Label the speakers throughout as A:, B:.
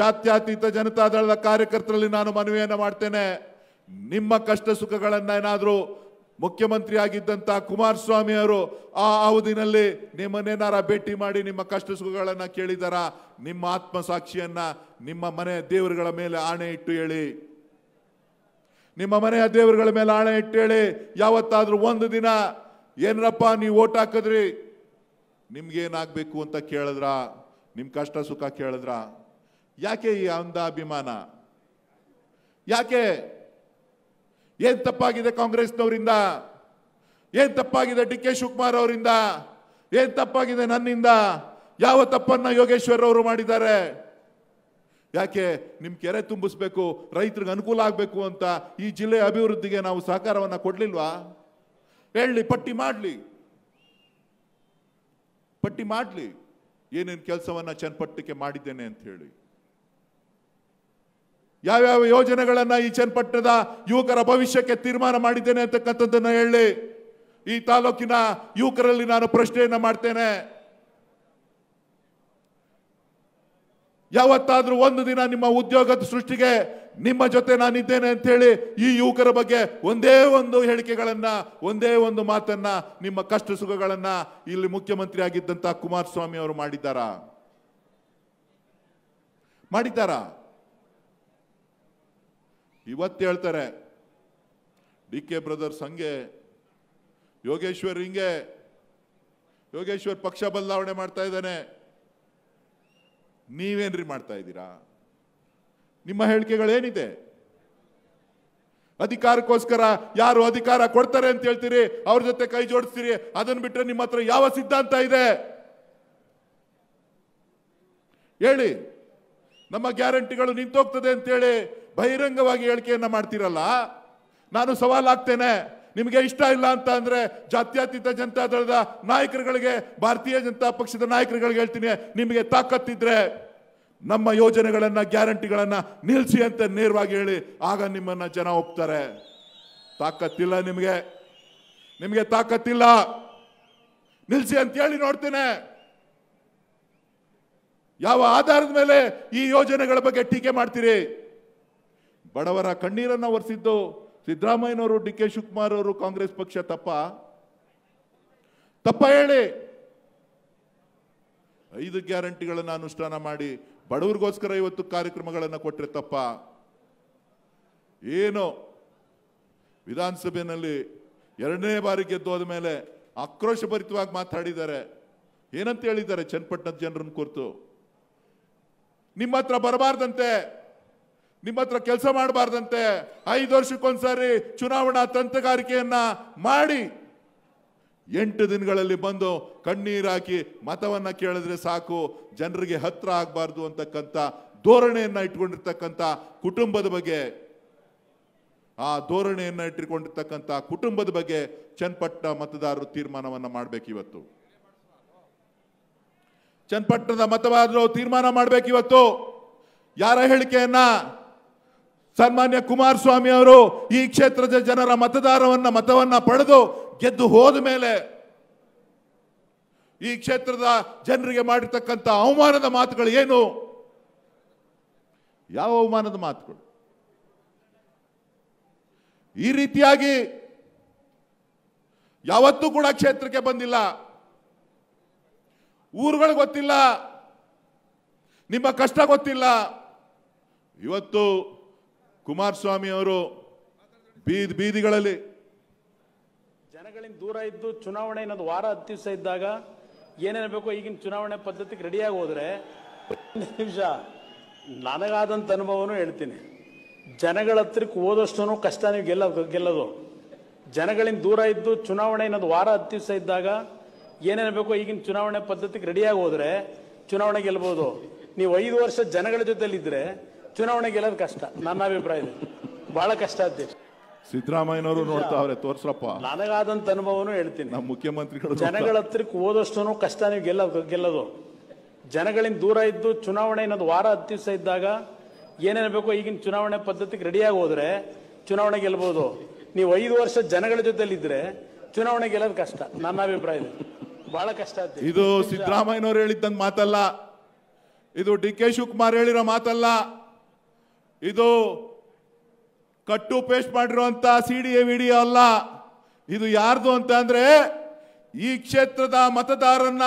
A: ಜಾತ್ಯಾತೀತ ಜನತಾದಳದ ಕಾರ್ಯಕರ್ತರಲ್ಲಿ ನಾನು ಮನವಿಯನ್ನು ಮಾಡ್ತೇನೆ ನಿಮ್ಮ ಕಷ್ಟ ಸುಖಗಳನ್ನು ಏನಾದರೂ ಮುಖ್ಯಮಂತ್ರಿಯಾಗಿದ್ದಂಥ ಕುಮಾರಸ್ವಾಮಿ ಅವರು ಆ ಅವಧಿನಲ್ಲಿ ನಿಮ್ಮನ್ನೇನಾರ ಭೇಟಿ ಮಾಡಿ ನಿಮ್ಮ ಕಷ್ಟ ಸುಖಗಳನ್ನು ಕೇಳಿದಾರ ನಿಮ್ಮ ಆತ್ಮಸಾಕ್ಷಿಯನ್ನು ನಿಮ್ಮ ಮನೆ ದೇವರುಗಳ ಮೇಲೆ ಆಣೆ ಇಟ್ಟು ಹೇಳಿ ನಿಮ್ಮ ಮನೆಯ ದೇವರುಗಳ ಮೇಲೆ ಆಣೆ ಇಟ್ಟು ಹೇಳಿ ಯಾವತ್ತಾದರೂ ಒಂದು ದಿನ ಏನರಪ್ಪ ನೀವು ಓಟ್ ಹಾಕಿದ್ರಿ ನಿಮ್ಗೇನಾಗಬೇಕು ಅಂತ ಕೇಳಿದ್ರ ನಿಮ್ಮ ಕಷ್ಟ ಸುಖ ಕೇಳಿದ್ರ ಯಾಕೆ ಈ ಅಂಧ ಅಭಿಮಾನ ಯಾಕೆ ಏನ್ ತಪ್ಪಾಗಿದೆ ಕಾಂಗ್ರೆಸ್ನವರಿಂದ ಏನ್ ತಪ್ಪಾಗಿದೆ ಡಿ ಕೆ ಶಿವಕುಮಾರ್ ಅವರಿಂದ ಏನ್ ತಪ್ಪಾಗಿದೆ ನನ್ನಿಂದ ಯಾವ ತಪ್ಪನ್ನ ಯೋಗೇಶ್ವರ್ ಅವರು ಮಾಡಿದ್ದಾರೆ ಯಾಕೆ ನಿಮ್ಮ ಕೆರೆ ತುಂಬಿಸ್ಬೇಕು ರೈತರಿಗೆ ಅನುಕೂಲ ಆಗಬೇಕು ಅಂತ ಈ ಜಿಲ್ಲೆ ಅಭಿವೃದ್ಧಿಗೆ ನಾವು ಸಹಕಾರವನ್ನು ಕೊಡ್ಲಿಲ್ವಾ ಹೇಳಿ ಪಟ್ಟಿ ಮಾಡಲಿ ಪಟ್ಟಿ ಮಾಡಲಿ ಏನೇನು ಕೆಲಸವನ್ನು ಚನ್ನಪಟ್ಟಕ್ಕೆ ಮಾಡಿದ್ದೇನೆ ಅಂತ ಹೇಳಿ ಯಾವ್ಯಾವ ಯೋಜನೆಗಳನ್ನು ಈ ಚನ್ನಪಟ್ಟಣದ ಯುವಕರ ಭವಿಷ್ಯಕ್ಕೆ ತೀರ್ಮಾನ ಮಾಡಿದ್ದೇನೆ ಅಂತಕ್ಕಂಥದ್ದನ್ನು ಹೇಳಿ ಈ ತಾಲೂಕಿನ ಯುವಕರಲ್ಲಿ ನಾನು ಪ್ರಶ್ನೆಯನ್ನು ಮಾಡ್ತೇನೆ ಯಾವತ್ತಾದ್ರೂ ಒಂದು ದಿನ ನಿಮ್ಮ ಉದ್ಯೋಗದ ಸೃಷ್ಟಿಗೆ ನಿಮ್ಮ ಜೊತೆ ನಾನಿದ್ದೇನೆ ಅಂತ ಹೇಳಿ ಈ ಯುವಕರ ಬಗ್ಗೆ ಒಂದೇ ಒಂದು ಹೇಳಿಕೆಗಳನ್ನ ಒಂದೇ ಒಂದು ಮಾತನ್ನ ನಿಮ್ಮ ಕಷ್ಟ ಸುಖಗಳನ್ನ ಇಲ್ಲಿ ಮುಖ್ಯಮಂತ್ರಿ ಆಗಿದ್ದಂತ ಕುಮಾರಸ್ವಾಮಿ ಅವರು ಮಾಡಿದ್ದಾರಾ ಮಾಡಿದ್ದಾರಾ ಇವತ್ತು ಹೇಳ್ತಾರೆ ಡಿ ಕೆ ಬ್ರದರ್ಸ್ ಹಂಗೆ ಯೋಗೇಶ್ವರ್ ಹಿಂಗೆ ಯೋಗೇಶ್ವರ್ ಪಕ್ಷ ಬದಲಾವಣೆ ಮಾಡ್ತಾ ಇದ್ದಾನೆ ನೀವೇನ್ರಿ ಮಾಡ್ತಾ ಇದ್ದೀರಾ ನಿಮ್ಮ ಹೇಳಿಕೆಗಳೇನಿದೆ ಅಧಿಕಾರಕ್ಕೋಸ್ಕರ ಯಾರು ಅಧಿಕಾರ ಕೊಡ್ತಾರೆ ಅಂತ ಹೇಳ್ತೀರಿ ಅವ್ರ ಜೊತೆ ಕೈ ಜೋಡಿಸ್ತೀರಿ ಅದನ್ನ ಬಿಟ್ಟರೆ ನಿಮ್ಮ ಹತ್ರ ಯಾವ ಸಿದ್ಧಾಂತ ಇದೆ ಹೇಳಿ ನಮ್ಮ ಗ್ಯಾರಂಟಿಗಳು ನಿಂತೋಗ್ತದೆ ಅಂತೇಳಿ ಬಹಿರಂಗವಾಗಿ ಹೇಳಿಕೆಯನ್ನು ಮಾಡ್ತೀರಲ್ಲ ನಾನು ಸವಾಲಾಗ್ತೇನೆ ನಿಮಗೆ ಇಷ್ಟ ಇಲ್ಲ ಅಂತ ಅಂದರೆ ಜಾತ್ಯತೀತ ಜನತಾ ದಳದ ನಾಯಕರುಗಳಿಗೆ ಭಾರತೀಯ ಜನತಾ ಪಕ್ಷದ ನಾಯಕರುಗಳಿಗೆ ಹೇಳ್ತೀನಿ ನಿಮಗೆ ತಾಕತ್ತಿದ್ರೆ ನಮ್ಮ ಯೋಜನೆಗಳನ್ನು ಗ್ಯಾರಂಟಿಗಳನ್ನು ನಿಲ್ಲಿಸಿ ಅಂತ ನೇರವಾಗಿ ಹೇಳಿ ಆಗ ನಿಮ್ಮನ್ನು ಜನ ಒಪ್ತಾರೆ ತಾಕತ್ತಿಲ್ಲ ನಿಮಗೆ ನಿಮಗೆ ತಾಕತ್ತಿಲ್ಲ ನಿಲ್ಲಿಸಿ ಅಂತ ಹೇಳಿ ನೋಡ್ತೇನೆ ಯಾವ ಆಧಾರದ ಮೇಲೆ ಈ ಯೋಜನೆಗಳ ಬಗ್ಗೆ ಟೀಕೆ ಮಾಡ್ತೀರಿ ಬಡವರ ಕಣ್ಣೀರನ್ನು ಒರೆಸಿದ್ದು ಸಿದ್ದರಾಮಯ್ಯನವರು ಡಿ ಕೆ ಶಿವಕುಮಾರ್ ಅವರು ಕಾಂಗ್ರೆಸ್ ಪಕ್ಷ ತಪ್ಪ ತಪ್ಪ ಹೇಳಿ ಐದು ಗ್ಯಾರಂಟಿಗಳನ್ನು ಅನುಷ್ಠಾನ ಮಾಡಿ ಬಡವರಿಗೋಸ್ಕರ ಇವತ್ತು ಕಾರ್ಯಕ್ರಮಗಳನ್ನು ಕೊಟ್ಟರೆ ತಪ್ಪ ಏನು ವಿಧಾನಸಭೆಯಲ್ಲಿ ಎರಡನೇ ಬಾರಿ ಗೆದ್ದೋದ ಮೇಲೆ ಆಕ್ರೋಶಭರಿತವಾಗಿ ಮಾತಾಡಿದ್ದಾರೆ ಏನಂತ ಹೇಳಿದ್ದಾರೆ ಚನ್ನಪಟ್ಟಣದ ಜನರನ್ನು ಕುರಿತು ನಿಮ್ಮ ಹತ್ರ ಬರಬಾರ್ದಂತೆ ನಿಮ್ಮ ಹತ್ರ ಕೆಲಸ ಮಾಡಬಾರ್ದಂತೆ ಐದು ವರ್ಷಕ್ಕೊಂದ್ಸಾರಿ ಚುನಾವಣಾ ತಂತ್ರಗಾರಿಕೆಯನ್ನ ಮಾಡಿ ಎಂಟು ದಿನಗಳಲ್ಲಿ ಬಂದು ಕಣ್ಣೀರಾಕಿ ಮತವನ್ನ ಕೇಳಿದ್ರೆ ಸಾಕು ಜನರಿಗೆ ಹತ್ರ ಆಗಬಾರ್ದು ಅಂತಕ್ಕಂಥ ಧೋರಣೆಯನ್ನ ಇಟ್ಕೊಂಡಿರ್ತಕ್ಕಂಥ ಕುಟುಂಬದ ಬಗ್ಗೆ ಆ ಧೋರಣೆಯನ್ನ ಇಟ್ಟುಕೊಂಡಿರ್ತಕ್ಕಂಥ ಕುಟುಂಬದ ಬಗ್ಗೆ ಚನ್ನಪಟ್ಟಣ ಮತದಾರರು ತೀರ್ಮಾನವನ್ನ ಇವತ್ತು ಚನ್ನಪಟ್ಟಣದ ಮತದಾರರು ತೀರ್ಮಾನ ಇವತ್ತು ಯಾರ ಹೇಳಿಕೆಯನ್ನ ಸನ್ಮಾನ್ಯ ಕುಮಾರಸ್ವಾಮಿ ಅವರು ಈ ಕ್ಷೇತ್ರದ ಜನರ ಮತದಾರವನ್ನ ಮತವನ್ನ ಪಡೆದು ಗೆದ್ದು ಹೋದ ಮೇಲೆ ಈ ಕ್ಷೇತ್ರದ ಜನರಿಗೆ ಮಾಡಿರ್ತಕ್ಕಂಥ ಅವಮಾನದ ಮಾತುಗಳು ಏನು ಯಾವ ಅವಮಾನದ ಮಾತುಗಳು ಈ ರೀತಿಯಾಗಿ ಯಾವತ್ತೂ ಕೂಡ ಕ್ಷೇತ್ರಕ್ಕೆ ಬಂದಿಲ್ಲ ಊರುಗಳು ಗೊತ್ತಿಲ್ಲ ನಿಮ್ಮ ಕಷ್ಟ ಗೊತ್ತಿಲ್ಲ ಇವತ್ತು ಕುಮಾರಸ್ವಾಮಿ ಅವರು ಬೀದಿ ಬೀದಿಗಳಲ್ಲಿ
B: ಜನಗಳಿಂದ ದೂರ ಇದ್ದು ಚುನಾವಣೆ ಅನ್ನೋದು ವಾರ ಹತ್ತು ದಿವಸ ಇದ್ದಾಗ ಏನೇನಬೇಕು ಈಗಿನ ಚುನಾವಣೆ ಪದ್ಧತಿಗೆ ರೆಡಿಯಾಗಿ ಹೋದ್ರೆ ನಿಮಿಷ ನನಗಾದಂತ ಅನುಭವನೂ ಹೇಳ್ತೀನಿ ಜನಗಳ ಹತ್ರಕ್ಕೆ ಹೋದಷ್ಟು ಕಷ್ಟ ನೀವು ಗೆಲ್ಲ ಗೆಲ್ಲೋದು ಜನಗಳಿಂದ ದೂರ ಇದ್ದು ಚುನಾವಣೆ ಅನ್ನೋದು ವಾರ ಹತ್ತು ದಿವಸ ಇದ್ದಾಗ ಏನೇನಬೇಕು ಈಗಿನ ಚುನಾವಣೆ ಪದ್ಧತಿಗೆ ರೆಡಿಯಾಗಿ ಹೋದ್ರೆ ಚುನಾವಣೆ ಗೆಲ್ಬಹುದು ನೀವು ಐದು ವರ್ಷ ಜನಗಳ ಜೊತೆಲಿದ್ರೆ ಚುನಾವಣೆ ಗೆಲ್ಲೋದು ಕಷ್ಟ ನನ್ನ ಅಭಿಪ್ರಾಯ ಇದೆ ಬಹಳ ಕಷ್ಟ ಅಧ್ಯಕ್ಷ ಸಿದ್ದರಾಮಯ್ಯನವರು ನೋಡ್ತಾವ್ರೆ ತೋರ್ಸ್ರಪ್ಪ ನನಗಾದಂತ ಅನುಭವನೂ ಹೇಳ್ತೀನಿ ನಮ್ಮ ಮುಖ್ಯಮಂತ್ರಿಗಳು ಜನಗಳ ಹತ್ರಕ್ಕೆ ಹೋದಷ್ಟು ಕಷ್ಟ ನೀವು ಗೆಲ್ಲ ಗೆಲ್ಲೋದು ಜನಗಳಿಂದ ದೂರ ಇದ್ದು ಚುನಾವಣೆ ಇನ್ನೊಂದು ವಾರ ಹತ್ತು ದಿವಸ ಇದ್ದಾಗ ಏನೇನು ಬೇಕೋ ಈಗಿನ ಚುನಾವಣೆ ಪದ್ಧತಿಗೆ ರೆಡಿಯಾಗಿ ಹೋದ್ರೆ ಚುನಾವಣೆ ಗೆಲ್ಬೋದು ನೀವು ಐದು ವರ್ಷ ಜನಗಳ ಜೊತೆಲಿದ್ರೆ ಚುನಾವಣೆ ಗೆಲ್ಲೋದು ಕಷ್ಟ ನನ್ನ ಅಭಿಪ್ರಾಯ ಇದೆ ಬಹಳ ಕಷ್ಟ ಇದು ಸಿದ್ದರಾಮಯ್ಯನವರು ಹೇಳಿದ್ದಂತ ಮಾತಲ್ಲ ಇದು ಡಿ ಕೆ ಶಿವಕುಮಾರ್
A: ಹೇಳಿರೋ ಮಾತಲ್ಲ ಇದು ಕಟ್ಟು ಪೇಸ್ಟ್ ಮಾಡಿರುವಂತ ಸಿ ಡಿ ಎ ವಿಡಿಯೋ ಅಲ್ಲ ಇದು ಯಾರ್ದು ಅಂತ ಅಂದ್ರೆ ಈ ಕ್ಷೇತ್ರದ ಮತದಾರನ್ನ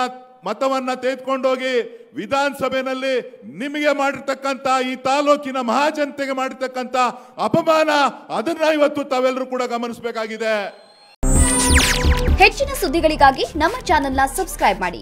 A: ಮತವನ್ನ ತೆಗೆದುಕೊಂಡೋಗಿ ವಿಧಾನಸಭೆಯಲ್ಲಿ ನಿಮಗೆ ಮಾಡಿರ್ತಕ್ಕಂಥ ಈ ತಾಲೂಕಿನ ಮಹಾಜನತೆಗೆ ಮಾಡಿರ್ತಕ್ಕಂಥ ಅಪಮಾನ ಅದನ್ನ ಇವತ್ತು ತಾವೆಲ್ಲರೂ ಕೂಡ ಗಮನಿಸಬೇಕಾಗಿದೆ
B: ಹೆಚ್ಚಿನ ಸುದ್ದಿಗಳಿಗಾಗಿ ನಮ್ಮ ಚಾನೆಲ್ನ ಸಬ್ಸ್ಕ್ರೈಬ್ ಮಾಡಿ